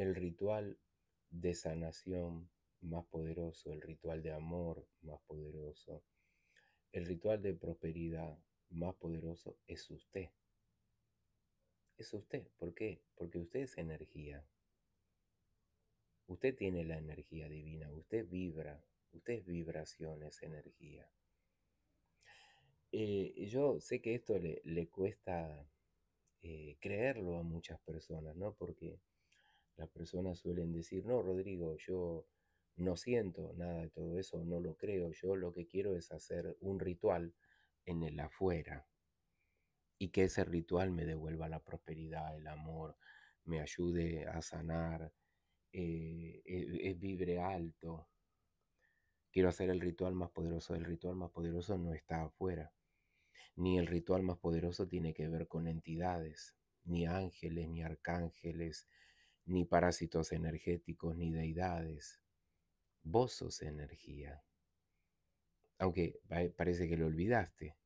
el ritual de sanación más poderoso, el ritual de amor más poderoso, el ritual de prosperidad más poderoso es usted. Es usted. ¿Por qué? Porque usted es energía. Usted tiene la energía divina, usted vibra, usted es vibración, es energía. Eh, yo sé que esto le, cuesta eh, creerlo a muchas personas, ¿no? Porque las personas suelen decir, no, Rodrigo, yo no siento nada de todo eso, no lo creo, yo lo que quiero es hacer un ritual en el afuera y que ese ritual me devuelva la prosperidad, el amor, me ayude a sanar, es eh, e, e, vibre alto. Quiero hacer el ritual más poderoso. El ritual más poderoso no está afuera. Ni el ritual más poderoso tiene que ver con entidades, ni ángeles, ni arcángeles, ni parásitos energéticos, ni deidades. Vos sos energía. Aunque parece que lo olvidaste.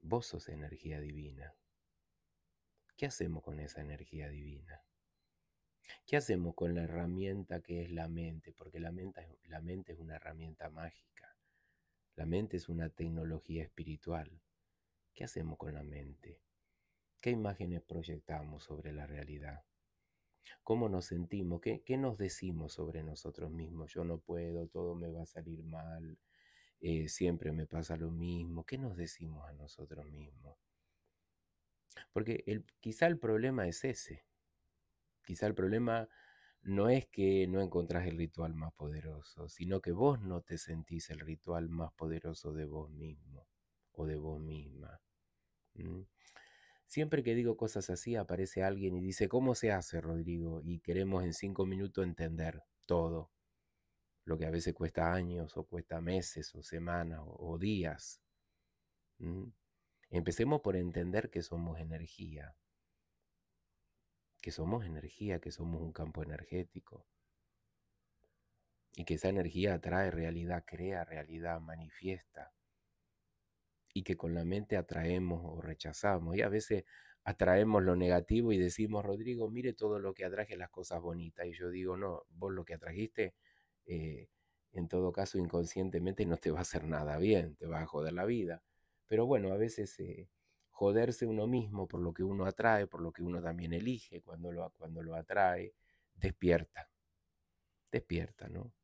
Vos sos energía divina. ¿Qué hacemos con esa energía divina? ¿Qué hacemos con la herramienta que es la mente? Porque la mente, la mente es una herramienta mágica. La mente es una tecnología espiritual. ¿Qué hacemos con la mente? ¿Qué imágenes proyectamos sobre la realidad? cómo nos sentimos, qué, nos decimos sobre nosotros mismos. Yo no puedo, todo me va a salir mal, eh, siempre me pasa lo mismo. ¿Qué nos decimos a nosotros mismos? Porque el, quizá el problema es ese. Quizá el problema no es que no encontrás el ritual más poderoso, sino que vos no te sentís el ritual más poderoso de vos mismo o de vos misma. Siempre que digo cosas así aparece alguien y dice, ¿cómo se hace, Rodrigo? Y queremos en cinco minutos entender todo, lo que a veces cuesta años o cuesta meses o semanas o, días. Mm, empecemos por entender que somos energía, que somos energía, que somos un campo energético y que esa energía atrae realidad, crea realidad, manifiesta y que con la mente atraemos o rechazamos. Y a veces atraemos lo negativo y decimos, Rodrigo, mire todo lo que atraje, las cosas bonitas. Y yo digo, no, vos lo que atrajiste, eh, en todo caso inconscientemente, no te va a hacer nada bien, te va a joder la vida. Pero bueno, a veces eh, joderse uno mismo por lo que uno atrae, por lo que uno también elige cuando lo, cuando lo atrae, despierta, despierta, ¿no?